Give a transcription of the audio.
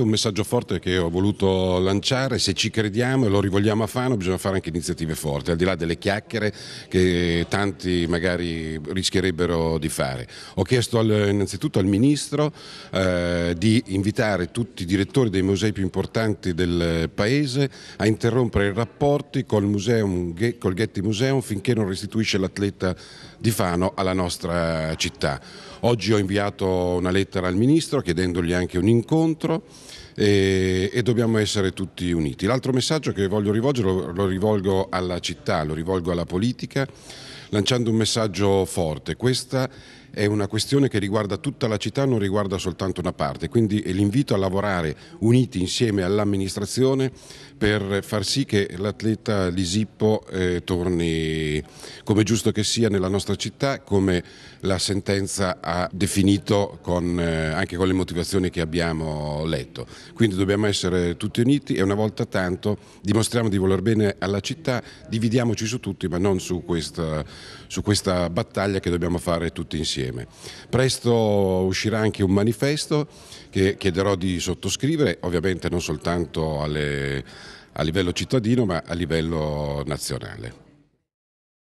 Un messaggio forte che ho voluto lanciare, se ci crediamo e lo rivogliamo a Fano bisogna fare anche iniziative forti, al di là delle chiacchiere che tanti magari rischierebbero di fare. Ho chiesto al, innanzitutto al Ministro eh, di invitare tutti i direttori dei musei più importanti del Paese a interrompere i rapporti col, museum, col Ghetti Museum finché non restituisce l'atleta di Fano alla nostra città. Oggi ho inviato una lettera al Ministro chiedendogli anche un incontro e, e dobbiamo essere tutti uniti. L'altro messaggio che voglio rivolgere lo, lo rivolgo alla città, lo rivolgo alla politica lanciando un messaggio forte. Questa è una questione che riguarda tutta la città, non riguarda soltanto una parte, quindi eh, l'invito a lavorare uniti insieme all'amministrazione per far sì che l'atleta Lisippo eh, torni come giusto che sia nella nostra città, come la sentenza ha definito con, eh, anche con le motivazioni che abbiamo letto. Quindi dobbiamo essere tutti uniti e una volta tanto dimostriamo di voler bene alla città, dividiamoci su tutti ma non su questa su questa battaglia che dobbiamo fare tutti insieme. Presto uscirà anche un manifesto che chiederò di sottoscrivere, ovviamente non soltanto alle, a livello cittadino ma a livello nazionale.